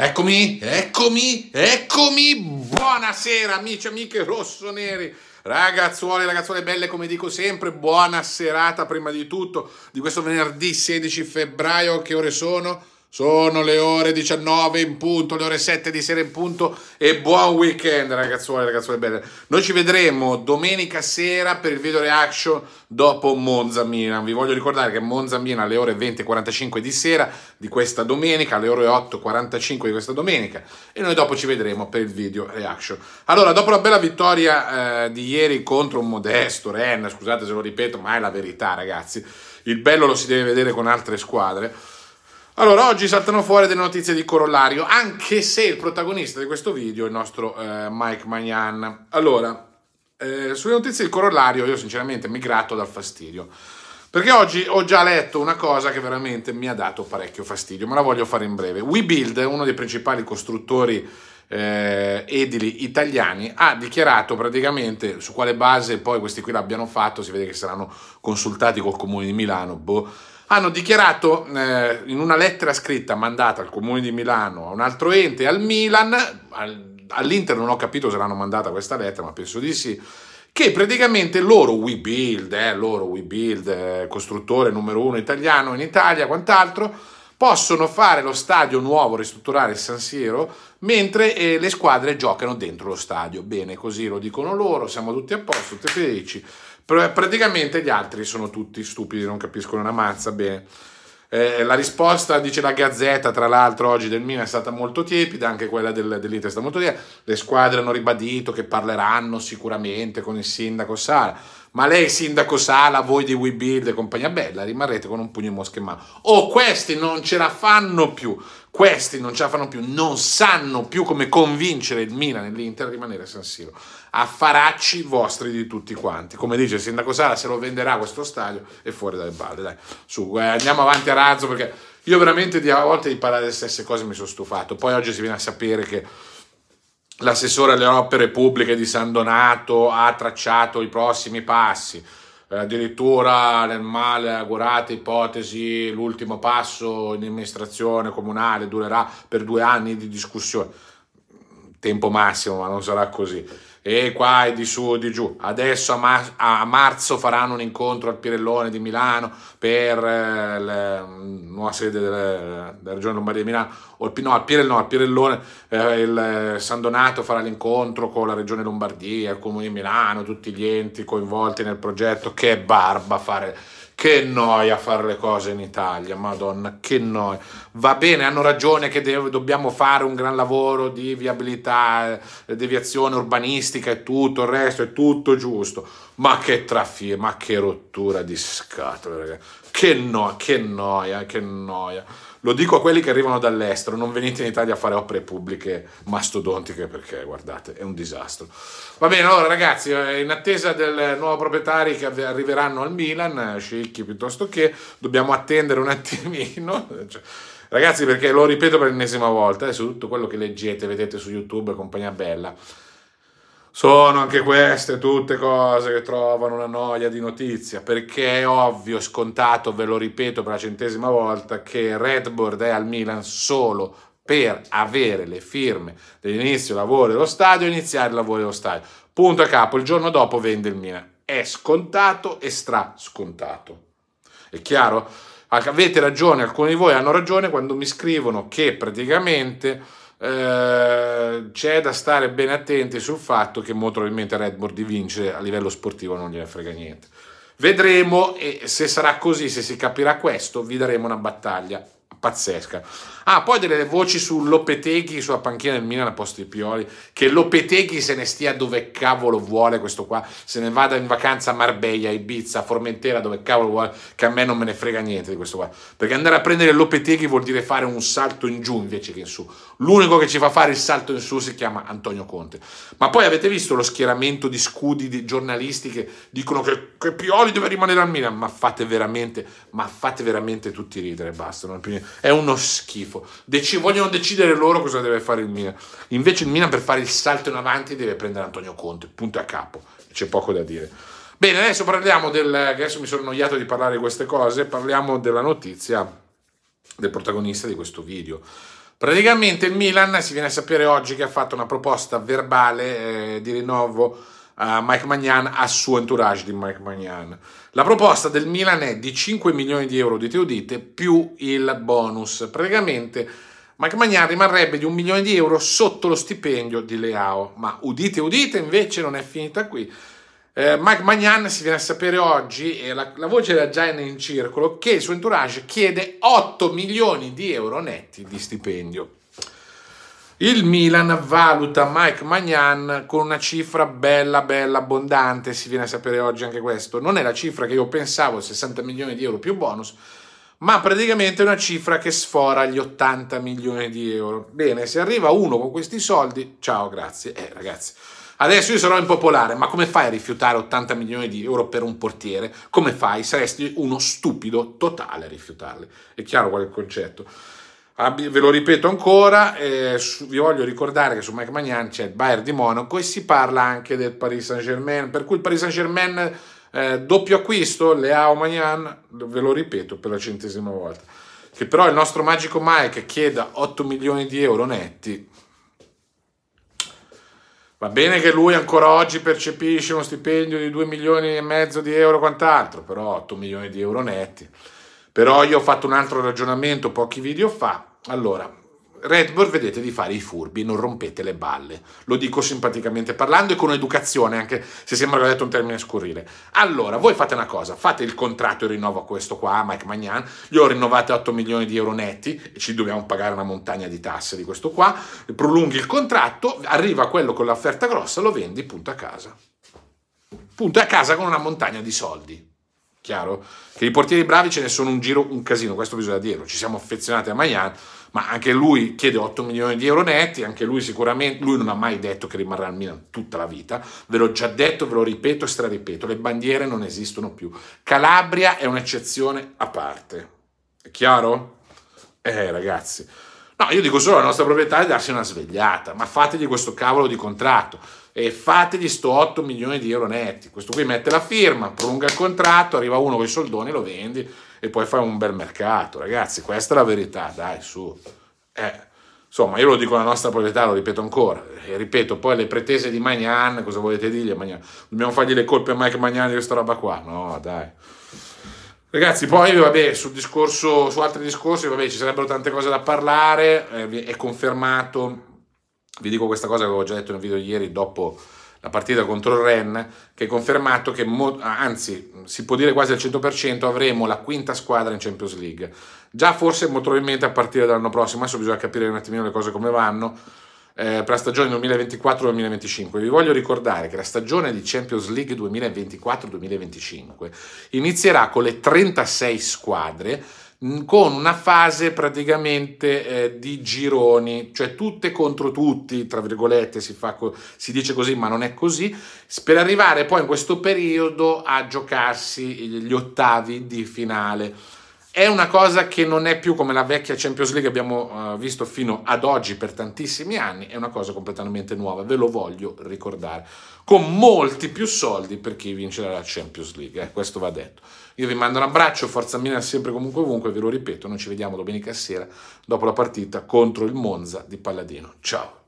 Eccomi, eccomi, eccomi, buonasera amici, e amiche rossoneri, Ragazzuole, ragazzuole belle come dico sempre, buona serata prima di tutto di questo venerdì 16 febbraio, che ore sono? Sono le ore 19 in punto, le ore 7 di sera in punto e buon weekend ragazzuole, ragazzuole belle. Noi ci vedremo domenica sera per il video reaction dopo Monza Milan. Vi voglio ricordare che Monza Milan alle ore 20.45 di sera di questa domenica, alle ore 8.45 di questa domenica e noi dopo ci vedremo per il video reaction. Allora, dopo la bella vittoria eh, di ieri contro un modesto Ren, scusate se lo ripeto, ma è la verità ragazzi, il bello lo si deve vedere con altre squadre. Allora, oggi saltano fuori delle notizie di corollario, anche se il protagonista di questo video è il nostro eh, Mike Magnan. Allora, eh, sulle notizie di corollario io sinceramente mi gratto dal fastidio, perché oggi ho già letto una cosa che veramente mi ha dato parecchio fastidio, ma la voglio fare in breve. WeBuild, uno dei principali costruttori eh, edili italiani, ha dichiarato praticamente su quale base poi questi qui l'abbiano fatto, si vede che saranno consultati col Comune di Milano, boh, hanno dichiarato eh, in una lettera scritta mandata al Comune di Milano, a un altro ente, al Milan, al, all'Inter non ho capito se l'hanno mandata questa lettera, ma penso di sì, che praticamente loro WeBuild, eh, loro WeBuild, eh, costruttore numero uno italiano in Italia, quant'altro, possono fare lo stadio nuovo, ristrutturare il San Siero, mentre eh, le squadre giocano dentro lo stadio. Bene, così lo dicono loro, siamo tutti a posto, tutti felici. Eh, praticamente gli altri sono tutti stupidi, non capiscono una mazza bene. Eh, la risposta, dice la Gazzetta, tra l'altro oggi del Milan è stata molto tiepida, anche quella del, dell'Inter è stata molto tiepida. Le squadre hanno ribadito che parleranno sicuramente con il sindaco Sara ma lei, sindaco Sala, voi di WeBuild e compagnia bella, rimarrete con un pugno in mosche in mano. Oh, questi non ce la fanno più. Questi non ce la fanno più. Non sanno più come convincere il Milan e l'Inter a rimanere a San Siro. Affaracci vostri di tutti quanti. Come dice il sindaco Sala, se lo venderà questo stadio è fuori dalle balle. Dai, su, eh, andiamo avanti a razzo perché io veramente di a volte di parlare delle stesse cose mi sono stufato. Poi oggi si viene a sapere che l'assessore alle opere pubbliche di San Donato ha tracciato i prossimi passi, eh, addirittura nel male augurata ipotesi l'ultimo passo in amministrazione comunale durerà per due anni di discussione, tempo massimo ma non sarà così e qua e di su e di giù. Adesso a, mar- a, marzo faranno un incontro al Pirellone di Milano per eh, la nuova sede della, della Regione Lombardia di Milano, o no, al, Pirell- al Pirellone eh, il San Donato farà l'incontro con la Regione Lombardia, il Comune di Milano, tutti gli enti coinvolti nel progetto. Che barba fare che noia fare le cose in Italia, madonna, che noia. Va bene, hanno ragione che dobbiamo fare un gran lavoro di viabilità, eh, deviazione urbanistica e tutto il resto, è tutto giusto. Ma che trafie, ma che rottura di scatole, ragazzi. Che noia, che noia, che noia. Lo dico a quelli che arrivano dall'estero, non venite in Italia a fare opere pubbliche mastodontiche perché, guardate, è un disastro. Va bene, allora ragazzi, eh, in attesa del nuovo proprietario che arriveranno al Milan, eh, Scicchi piuttosto che, dobbiamo attendere un attimino. Cioè, ragazzi, perché lo ripeto per l'ennesima volta, eh, su tutto quello che leggete, vedete su YouTube compagnia bella, sono anche queste tutte cose che trovano una noia di notizia, perché è ovvio, scontato, ve lo ripeto per la centesima volta, che Bull è al Milan solo per avere le firme dell'inizio del lavoro dello stadio e iniziare il lavoro dello stadio. Punto a capo, il giorno dopo vende il Milan. È scontato e stra scontato. È chiaro? Avete ragione, alcuni di voi hanno ragione quando mi scrivono che praticamente eh, c'è da stare ben attenti sul fatto che molto probabilmente Red Bull di vincere a livello sportivo non gliene frega niente. Vedremo e se sarà così, se si capirà questo, vi daremo una battaglia pazzesca. Ah, poi delle voci su Lopeteghi sulla panchina del Milan a posto di Pioli, che Lopeteghi se ne stia dove cavolo vuole questo qua, se ne vada in vacanza a Marbella, Ibiza, Formentera, dove cavolo vuole, che a me non me ne frega niente di questo qua. Perché andare a prendere Lopeteghi vuol dire fare un salto in giù invece che in su. L'unico che ci fa fare il salto in su si chiama Antonio Conte. Ma poi avete visto lo schieramento di scudi di giornalisti che dicono che, che Pioli deve rimanere al Milan? Ma fate veramente, ma fate veramente tutti ridere, basta. È uno schifo schifo. Deci, vogliono decidere loro cosa deve fare il Milan. Invece il Milan per fare il salto in avanti deve prendere Antonio Conte, punto a capo. C'è poco da dire. Bene, adesso parliamo del... Adesso mi sono annoiato di parlare di queste cose, parliamo della notizia del protagonista di questo video. Praticamente il Milan si viene a sapere oggi che ha fatto una proposta verbale eh, di rinnovo uh, Mike Magnan al suo entourage di Mike Magnan. La proposta del Milan è di 5 milioni di euro di Teodite più il bonus. Praticamente Mike Magnan rimarrebbe di un milione di euro sotto lo stipendio di Leao. Ma udite, udite, invece non è finita qui. Eh, Mike Magnan si viene a sapere oggi, e la, la voce era già in circolo, che il suo entourage chiede 8 milioni di euro netti di stipendio. Il Milan valuta Mike Magnan con una cifra bella, bella, abbondante, si viene a sapere oggi anche questo. Non è la cifra che io pensavo, 60 milioni di euro più bonus, ma praticamente è una cifra che sfora gli 80 milioni di euro. Bene, se arriva uno con questi soldi, ciao, grazie. Eh, ragazzi, adesso io sarò impopolare, ma come fai a rifiutare 80 milioni di euro per un portiere? Come fai? Saresti uno stupido totale a rifiutarli. È chiaro qual è il concetto. Ah, ve lo ripeto ancora, eh, su, vi voglio ricordare che su Mike Magnan c'è il Bayern di Monaco e si parla anche del Paris Saint Germain, per cui il Paris Saint Germain eh, doppio acquisto, Leao Magnan, ve lo ripeto per la centesima volta, che però il nostro magico Mike chieda 8 milioni di euro netti, va bene che lui ancora oggi percepisce uno stipendio di 2 milioni e mezzo di euro, quant'altro, però 8 milioni di euro netti. Però io ho fatto un altro ragionamento pochi video fa allora, Red Bull vedete di fare i furbi, non rompete le balle. Lo dico simpaticamente parlando e con educazione, anche se sembra che ho detto un termine scurrile. Allora, voi fate una cosa, fate il contratto e rinnovo questo qua, Mike Magnan, gli ho rinnovate 8 milioni di euro netti, e ci dobbiamo pagare una montagna di tasse di questo qua, prolunghi il contratto, arriva quello con l'offerta grossa, lo vendi, punto a casa. Punto a casa con una montagna di soldi chiaro? Che i portieri bravi ce ne sono un giro, un casino, questo bisogna dirlo, ci siamo affezionati a Mayan, ma anche lui chiede 8 milioni di euro netti, anche lui sicuramente, lui non ha mai detto che rimarrà al Milan tutta la vita, ve l'ho già detto, ve lo ripeto e straripeto, le bandiere non esistono più. Calabria è un'eccezione a parte, è chiaro? Eh ragazzi, no, io dico solo alla nostra proprietà di darsi una svegliata, ma fategli questo cavolo di contratto e fategli sto 8 milioni di euro netti. Questo qui mette la firma, prolunga il contratto, arriva uno con i soldoni, lo vendi e poi fai un bel mercato. Ragazzi, questa è la verità, dai, su. Eh, insomma, io lo dico alla nostra proprietà, lo ripeto ancora, e ripeto, poi le pretese di Magnan, cosa volete dirgli a Magnan? Dobbiamo fargli le colpe a Mike Magnan di questa roba qua? No, dai. Ragazzi, poi vabbè, sul discorso, su altri discorsi, vabbè, ci sarebbero tante cose da parlare, eh, è confermato vi dico questa cosa che avevo già detto nel un video ieri dopo la partita contro il Ren, che è confermato che, ah, anzi, si può dire quasi al 100%, avremo la quinta squadra in Champions League. Già forse molto probabilmente a partire dall'anno prossimo, adesso bisogna capire un attimino le cose come vanno, eh, per la stagione 2024-2025. Vi voglio ricordare che la stagione di Champions League 2024-2025 inizierà con le 36 squadre con una fase praticamente eh, di gironi, cioè tutte contro tutti, tra virgolette si, co- si, dice così ma non è così, per arrivare poi in questo periodo a giocarsi gli ottavi di finale. È una cosa che non è più come la vecchia Champions League che abbiamo eh, visto fino ad oggi per tantissimi anni, è una cosa completamente nuova, ve lo voglio ricordare, con molti più soldi per chi vincerà la Champions League, eh, questo va detto. Io vi mando un abbraccio, forza mia sempre comunque ovunque, ve lo ripeto, noi ci vediamo domenica sera dopo la partita contro il Monza di Palladino. Ciao!